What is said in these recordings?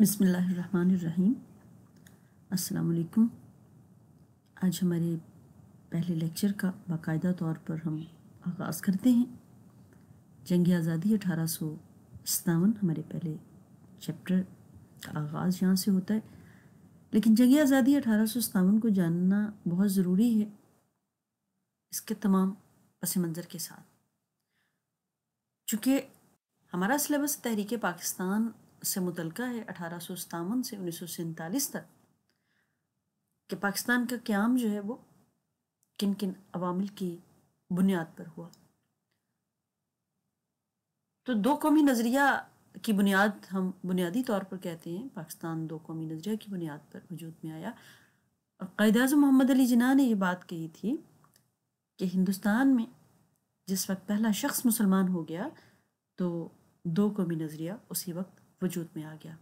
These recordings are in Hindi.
बिसमीम अस्सलाम आज हमारे पहले लेक्चर का बाकायदा तौर पर हम आगाज़ करते हैं जंग आज़ादी अठारह सौ सतावन हमारे पहले चैप्टर का आगाज़ यहाँ से होता है लेकिन जंग आज़ादी अठारह सौ सतावन को जानना बहुत ज़रूरी है इसके तमाम पस मंज़र के साथ चूँकि हमारा सिलेबस तहरीक पाकिस्तान से मुतलका है अठारह सौ सतावन से उन्नीस सौ सैंतालीस तक कि पाकिस्तान का क्याम जो है वो किन किन अवामिल की बुनियाद पर हुआ तो दो कौमी नज़रिया की बुनियाद हम बुनियादी तौर पर कहते हैं पाकिस्तान दो कौमी नज़रिया की बुनियाद पर वजूद में आया और कायद अजम मोहम्मद अली जिना ने यह बात कही थी कि हिंदुस्तान में जिस वक्त पहला शख्स मुसलमान हो गया तो दो कौमी नज़रिया उसी वक्त वजूद में आ गया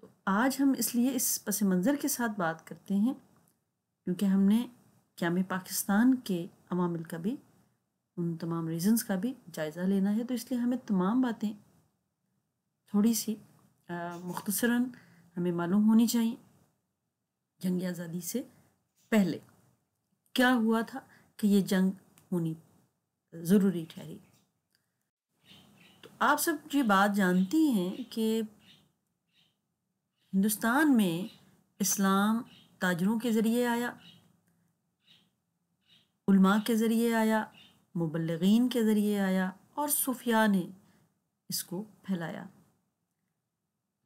तो आज हम इसलिए इस पस मंज़र के साथ बात करते हैं क्योंकि हमने क्या में पाकिस्तान के अवामिल का भी उन तमाम रीजंस का भी जायज़ा लेना है तो इसलिए हमें तमाम बातें थोड़ी सी मुख्तसरा हमें मालूम होनी चाहिए जंग आज़ादी से पहले क्या हुआ था कि ये जंग होनी ज़रूरी ठहरी आप सब ये बात जानती हैं कि हिंदुस्तान में इस्लाम ताजरों के ज़रिए आया उल्मा के ज़रिए आया मुबलगिन के ज़रिए आया और सूफिया ने इसको फैलाया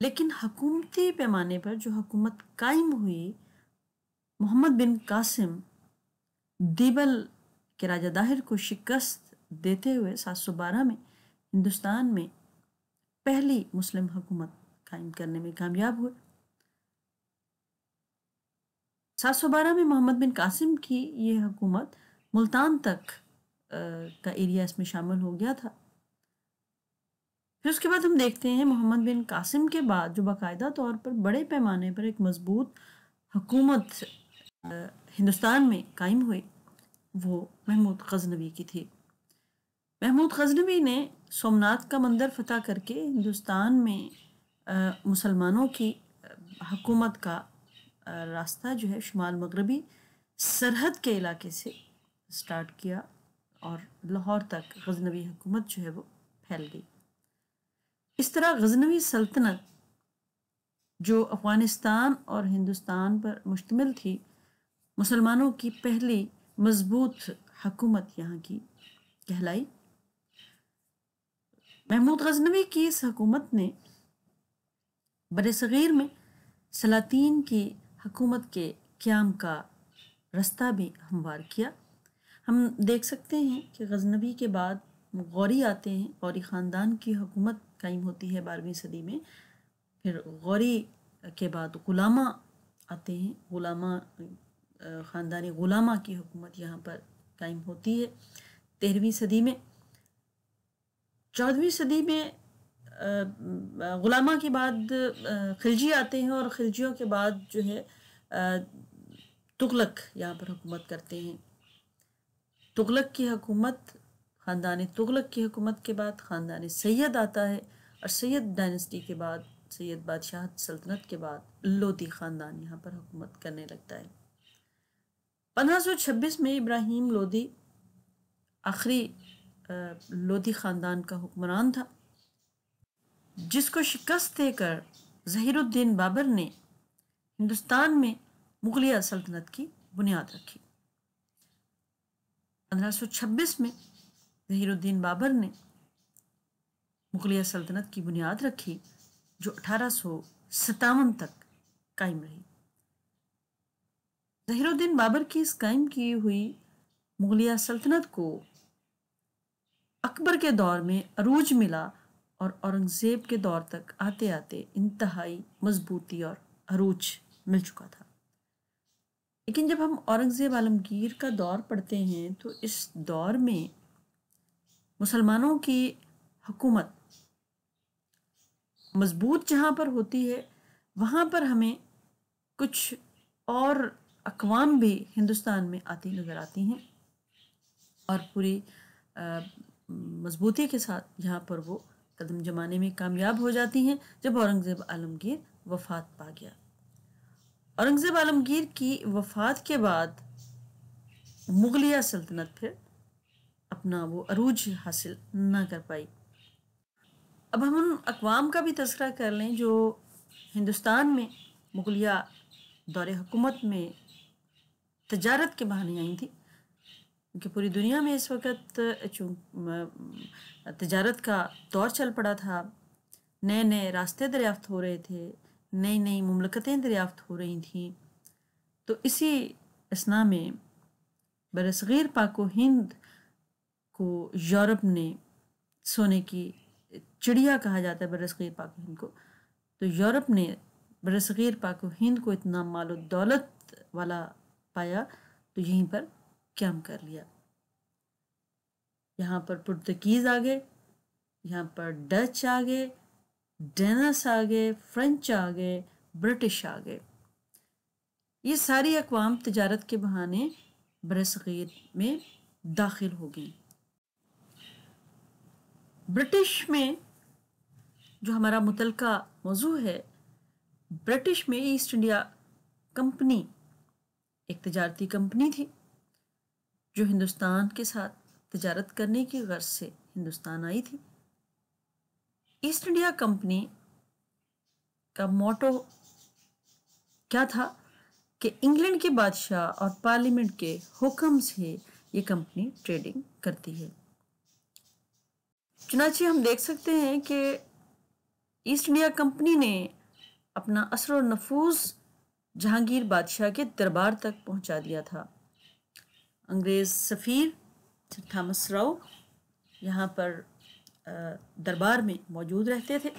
लेकिन हकूमती पैमाने पर जो हकूमत कायम हुई मोहम्मद बिन कासिम दीबल के राजा दाहिर को शिकस्त देते हुए सात सौ बारह में हिंदुस्तान में पहली मुस्लिम हुकूमत कायम करने में कामयाब हुए 712 में मोहम्मद बिन कासिम की ये हुकूमत मुल्तान तक आ, का एरिया इसमें शामिल हो गया था फिर उसके बाद हम देखते हैं मोहम्मद बिन कासिम के बाद जो बाकायदा तौर पर बड़े पैमाने पर एक मजबूत हुकूमत हिंदुस्तान में कायम हुई वो महमूद गजनवी की थी महमूद गजनवी ने सोमनाथ का मंदिर फतह करके हिंदुस्तान में मुसलमानों की हकूमत का रास्ता जो है शुमाल मगरबी सरहद के इलाके से स्टार्ट किया और लाहौर तक गजनवी हुकूमत जो है वो फैल गई इस तरह गजनवी सल्तनत जो अफ़गानिस्तान और हिंदुस्तान पर मुश्तमिल थी मुसलमानों की पहली मजबूत हकूमत यहाँ की कहलाई महमूद गजनवी की इस हकूमत ने बर सग़ीर में सलातीन की हकूमत के क्याम का रास्ता भी हमवार किया हम देख सकते हैं कि गजनबी के बाद गौरी आते हैं गौरी ख़ानदान की हकूमत कायम होती है बारहवीं सदी में फिर गौरी के बाद ग़ुलामा आते हैं ग़ुलामा ख़ानदानी ग़ुलामा की हकूमत यहाँ पर कायम होती है तेरहवीं सदी में चौदहवीं सदी में ग़ुलामा के बाद खिलजी आते हैं और खिलजियों के बाद जो है तुगलक यहाँ पर हुकूमत करते हैं तुगलक की हुकूमत ख़ानदान तुगलक की हुकूमत के बाद ख़ानदान सैद आता है और सैद डायनेस्टी के बाद सैद बादशाह सल्तनत के बाद लोधी ख़ानदान यहाँ पर हुकूमत करने लगता है 1526 में इब्राहिम लोधी आखिरी लोधी ख़ानदान का हुक्मरान था जिसको शिकस्त देकर ज़हीरुद्दीन बाबर ने हिंदुस्तान में मुगलिया सल्तनत की बुनियाद रखी 1526 में ज़हीरुद्दीन बाबर ने मुगलिया सल्तनत की बुनियाद रखी जो अठारह तक कायम रही ज़हीरुद्दीन बाबर की इस कायम की हुई मुगलिया सल्तनत को अकबर के दौर में अरूज मिला और औरंगज़ेब के दौर तक आते आते इंतहाई मजबूती और अरूज मिल चुका था लेकिन जब हम औरंगज़ेब आलमगीर का दौर पढ़ते हैं तो इस दौर में मुसलमानों की हुकूमत मजबूत जहाँ पर होती है वहाँ पर हमें कुछ और अकवाम भी हिंदुस्तान में आती नज़र आती हैं और पूरी मजबूती के साथ यहाँ पर वो कदम जमाने में कामयाब हो जाती हैं जब औरंगज़ेब आलमगीर वफात पा गया औरंगज़ेब आलमगीर की वफात के बाद मुगलिया सल्तनत फिर अपना वो अरूज हासिल ना कर पाई अब हम उन अकवाम का भी तस्करा कर लें जो हिंदुस्तान में मुगलिया दौर हुकूमत में तजारत के बहाने आई थी क्योंकि पूरी दुनिया में इस वक्त चूँ तजारत का दौर चल पड़ा था नए नए रास्ते दरियाफ्त हो रहे थे नई नई ममलकतें दरियाफ्त हो रही थीं तो इसी असना में बरसगीर पाको हिंद को यूरोप ने सोने की चिड़िया कहा जाता है बरसगीर पाको हिंद को तो यूरोप ने बरसगीर पाको हिंद को इतना मालो दौलत वाला पाया तो यहीं पर क्याम कर लिया यहाँ पर पुर्तगीज आ गए यहाँ पर डच आ गए डेनस आ गए फ्रेंच आ गए ब्रिटिश आ गए ये सारी अकवाम तजारत के बहाने बरसीर में दाखिल हो गई ब्रिटिश में जो हमारा मुतल मौजू है ब्रिटिश में ईस्ट इंडिया कंपनी एक तजारती कंपनी थी जो हिंदुस्तान के साथ तजारत करने की गर्ज से हिंदुस्तान आई थी ईस्ट इंडिया कंपनी का मोटो क्या था कि इंग्लैंड के बादशाह और पार्लियामेंट के हुक्म से ये कंपनी ट्रेडिंग करती है चुनाचे हम देख सकते हैं कि ईस्ट इंडिया कंपनी ने अपना असर नफूज जहांगीर बादशाह के दरबार तक पहुंचा दिया था अंग्रेज़ सफ़ीर थामस राव यहाँ पर दरबार में मौजूद रहते थे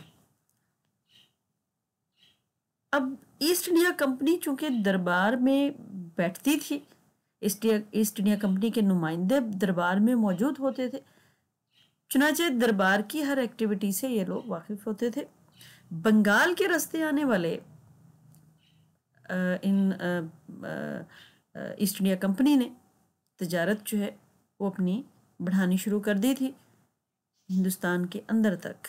अब ईस्ट इंडिया कंपनी चूँकि दरबार में बैठती थी ईस्ट ईस्ट इंडिया कंपनी के नुमाइंदे दरबार में मौजूद होते थे चुनाचे दरबार की हर एक्टिविटी से ये लोग वाकिफ होते थे बंगाल के रास्ते आने वाले इन ईस्ट इंडिया कंपनी ने तजारत जो है वो अपनी बढ़ानी शुरू कर दी थी हिंदुस्तान के अंदर तक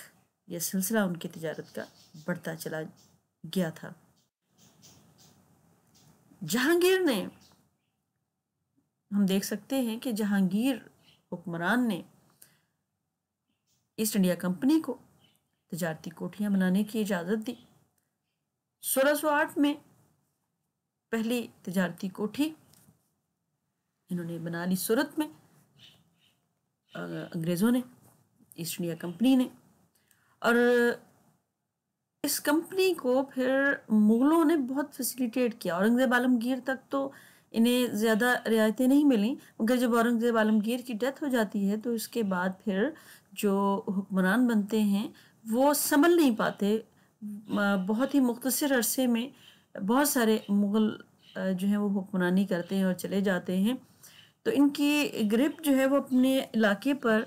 यह सिलसिला उनकी तजारत का बढ़ता चला गया था जहांगीर ने हम देख सकते हैं कि जहांगीर हुक्मरान ने ईस्ट इंडिया कंपनी को तजारती कोठियाँ बनाने की इजाज़त दी 1608 में पहली तजारती कोठी इन्होंने बना ली सूरत में अंग्रेज़ों ने ईस्ट इंडिया कंपनी ने और इस कंपनी को फिर मुग़लों ने बहुत फैसिलिटेट किया औरंगज़ेब आलमगीर तक तो इन्हें ज़्यादा रियायतें नहीं मिली मगर जब औरंगज़ेब आलमगीर की डेथ हो जाती है तो इसके बाद फिर जो हुक्मरान बनते हैं वो संभल नहीं पाते बहुत ही मुख्तसर अरसे में बहुत सारे मुग़ल जो हैं वो हुक्मरानी करते हैं और चले जाते हैं तो इनकी ग्रिप जो है वो अपने इलाके पर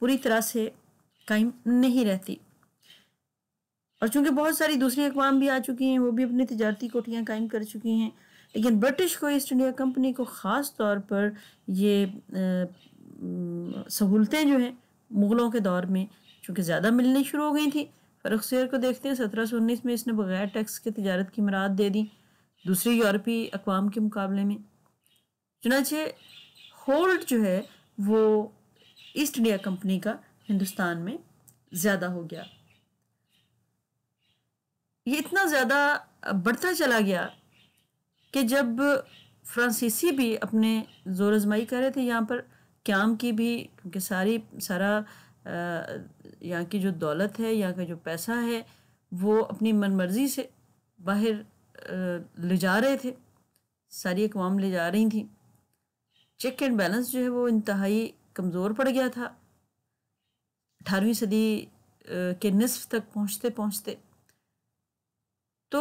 पूरी तरह से कायम नहीं रहती और चूंकि बहुत सारी दूसरी अकवाम भी आ चुकी हैं वो भी अपनी तजारती कोठियाँ कायम कर चुकी हैं लेकिन ब्रिटिश को ईस्ट इंडिया कंपनी को ख़ास तौर पर ये सहूलतें जो हैं मुग़लों के दौर में चूँकि ज़्यादा मिलनी शुरू हो गई थी सैर को देखते हैं सत्रह सौ उन्नीस में इसने बगैर टैक्स के तजारत की मराद दे दी दूसरी यूरोपी अकवाम के मुकाबले में चुनाचे होल्ड जो है वो ईस्ट इंडिया कंपनी का हिंदुस्तान में ज़्यादा हो गया ये इतना ज़्यादा बढ़ता चला गया कि जब फ्रांसीसी भी अपने जोर आजमाई कर रहे थे यहाँ पर क्याम की भी क्योंकि सारी सारा यहाँ की जो दौलत है यहाँ का जो पैसा है वो अपनी मनमर्जी से बाहर ले जा रहे थे सारी अकवाम ले जा रही थी चेक एंड बैलेंस जो है वो इंतहाई कमज़ोर पड़ गया था अठारहवीं सदी के नसफ तक पहुँचते पहुँचते तो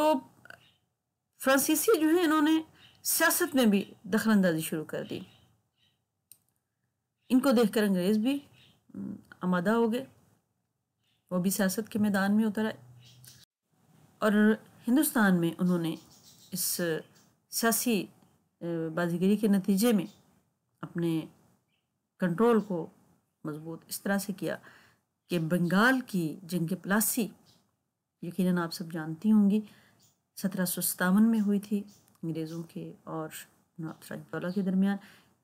फ्रांसीसी जो है इन्होंने सियासत में भी दखल अंदाजी शुरू कर दी इनको देखकर अंग्रेज़ भी आमादा हो गए वो भी सियासत के मैदान में उतर आए और हिंदुस्तान में उन्होंने इस सियासी बाजीगरी के नतीजे में अपने कंट्रोल को मजबूत इस तरह से किया कि बंगाल की जंग प्लासी यकीन आप सब जानती होंगी सत्रह सौ सतावन में हुई थी अंग्रेज़ों के और नॉर्थ के दरमियान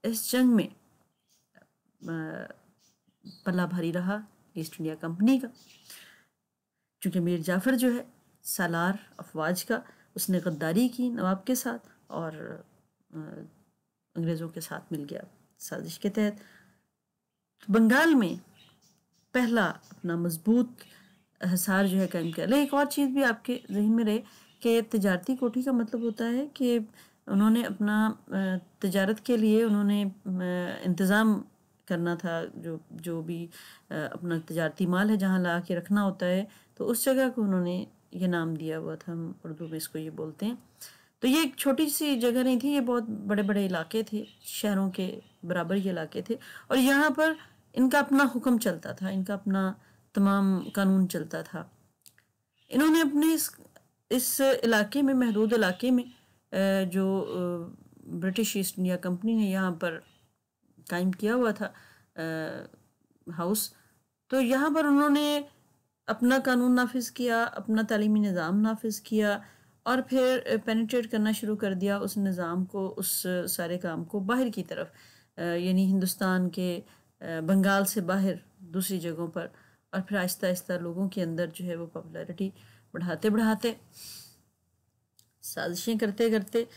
इस जंग में पला भारी रहा ईस्ट इंडिया कंपनी का चूँकि मीर जाफ़र जो है सालार अफवाज का उसने गद्दारी की नवाब के साथ और अंग्रेज़ों के साथ मिल गया साजिश के तहत तो बंगाल में पहला अपना मजबूत हसार जो है कायम किया लेकिन एक और चीज़ भी आपके जहन में रहे कि तजारती कोठी का मतलब होता है कि उन्होंने अपना तजारत के लिए उन्होंने इंतज़ाम करना था जो जो भी अपना तजारती माल है जहाँ ला के रखना होता है तो उस जगह को उन्होंने ये नाम दिया हुआ था हम उर्दू में इसको ये बोलते हैं तो ये एक छोटी सी जगह नहीं थी ये बहुत बड़े बड़े इलाके थे शहरों के बराबर ये इलाके थे और यहाँ पर इनका अपना हुक्म चलता था इनका अपना तमाम कानून चलता था इन्होंने अपने इस इस इलाके में महदूद इलाके में जो ब्रिटिश ईस्ट इंडिया कंपनी ने यहाँ पर कायम किया हुआ था हाउस तो यहाँ पर उन्होंने अपना कानून नाफिज किया अपना तलीमी निज़ाम नाफिज किया और फिर पेनिट्रेट करना शुरू कर दिया उस निज़ाम को उस सारे काम को बाहर की तरफ यानी हिंदुस्तान के बंगाल से बाहर दूसरी जगहों पर और फिर आहिस्ता आहिस्ता लोगों के अंदर जो है वो पॉपुलैरिटी बढ़ाते बढ़ाते साजिशें करते करते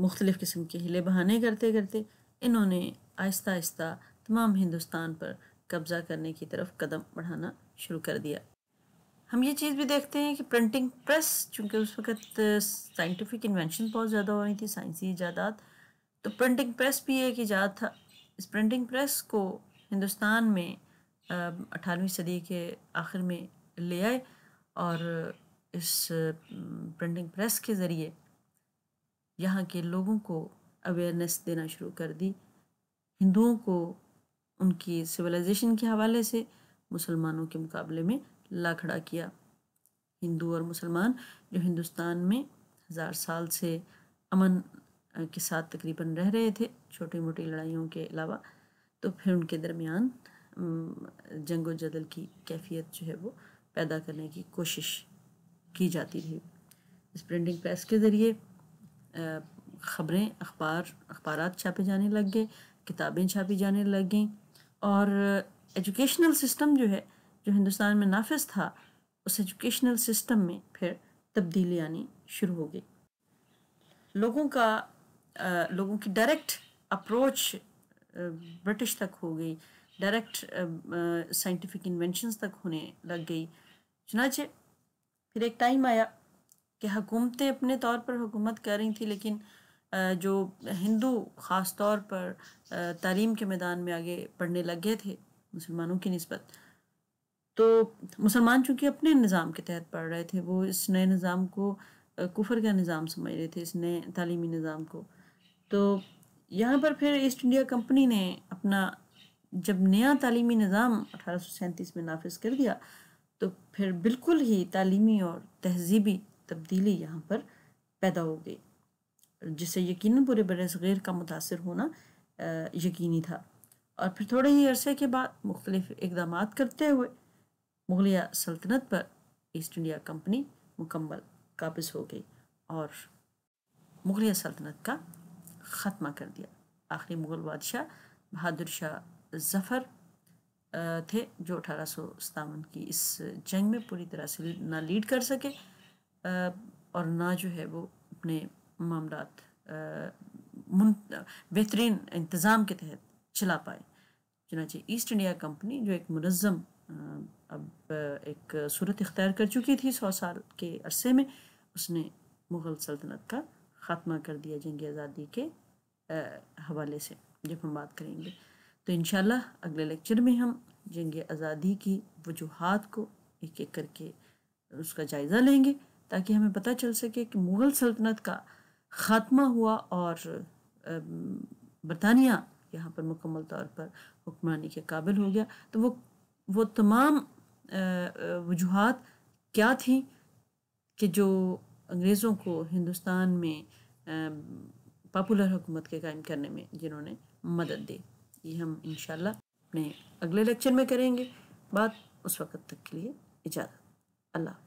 मुख्तलिफ़ किस्म के हिले बहाने करते करते इन्होंने आहिस्ता आहिस्ता तमाम हिंदुस्तान पर कब्ज़ा करने की तरफ कदम बढ़ाना शुरू कर दिया हम ये चीज़ भी देखते हैं कि प्रिंटिंग प्रेस चूँकि उस वक्त साइंटिफिक इन्वेंशन बहुत ज़्यादा हो रही थी साइंसी ईजादात तो प्रिंटिंग प्रेस भी एक ईजाद था इस प्रिंटिंग प्रेस को हिंदुस्तान में uh, अठारहवीं सदी के आखिर में ले आए और इस प्रिंटिंग uh, प्रेस के ज़रिए यहाँ के लोगों को अवेयरनेस देना शुरू कर दी हिंदुओं को उनकी सिविलाइजेशन के हवाले से मुसलमानों के मुकाबले में ला खड़ा किया हिंदू और मुसलमान जो हिंदुस्तान में हज़ार साल से अमन के साथ तकरीबन रह रहे थे छोटी मोटी लड़ाइयों के अलावा तो फिर उनके दरमियान जंग जदल की कैफियत जो है वो पैदा करने की कोशिश की जाती रही इस प्रिंटिंग प्रेस के ज़रिए ख़बरें अखबार अखबार छापे जाने लग गए किताबें छापी जाने लग गई और एजुकेशनल सिस्टम जो है जो हिंदुस्तान में नाफिस था उस एजुकेशनल सिस्टम में फिर तब्दीली आनी शुरू हो गई लोगों का आ, लोगों की डायरेक्ट अप्रोच ब्रिटिश तक हो गई डायरेक्ट साइंटिफिक इन्वेंशंस तक होने लग गई चुनाचे फिर एक टाइम आया कि हुकूमतें अपने तौर पर हुकूमत कर रही थी लेकिन आ, जो हिंदू ख़ास तौर पर तालीम के मैदान में आगे लग लगे थे मुसलमानों की नस्बत तो मुसलमान चूँकि अपने निज़ाम के तहत पढ़ रहे थे वो इस नए निज़ाम को कुफर का निज़ाम समझ रहे थे इस नए तालीमी निज़ाम को तो यहाँ पर फिर ईस्ट इंडिया कंपनी ने अपना जब नया तालीमी निज़ाम अठारह में नाफिज कर दिया तो फिर बिल्कुल ही तालीमी और तहजीबी तब्दीली यहाँ पर पैदा हो गई जिससे यकीन पूरे बरसग़ैर का मुतासर होना यकीनी था और फिर थोड़े ही अरसे के बाद मुख्तलिफ़ इकदाम करते हुए मुगलिया सल्तनत पर ईस्ट इंडिया कंपनी मुकम्मल काबिज हो गई और मुगलिया सल्तनत का ख़त्मा कर दिया आखिरी मुग़ल बादशाह बहादुर शाह जफ़र थे जो अठारह सौ सतावन की इस जंग में पूरी तरह से ना लीड कर सके और ना जो है वो अपने मामला बेहतरीन इंतज़ाम के तहत चला पाए चुनाचे ईस्ट इंडिया कंपनी जो एक मनज़म अब एक सूरत इख्तियार कर चुकी थी सौ साल के अरसे में उसने मुग़ल सल्तनत का ख़ात्मा कर दिया जंग आज़ादी के हवाले से जब हम बात करेंगे तो इन अगले लेक्चर में हम जंग आज़ादी की वजूहत को एक एक करके उसका जायज़ा लेंगे ताकि हमें पता चल सके कि मुग़ल सल्तनत का ख़ात्मा हुआ और बरतानिया यहाँ पर मुकम्मल तौर पर हुक्मरानी के काबिल हो गया तो वो वो तमाम वजूहत क्या थी कि जो अंग्रेज़ों को हिंदुस्तान में पॉपुलर हुकूमत के कायम करने में जिन्होंने मदद दी ये हम इन अपने अगले लेक्चर में करेंगे बात उस वक्त तक के लिए इजाज़त अल्लाह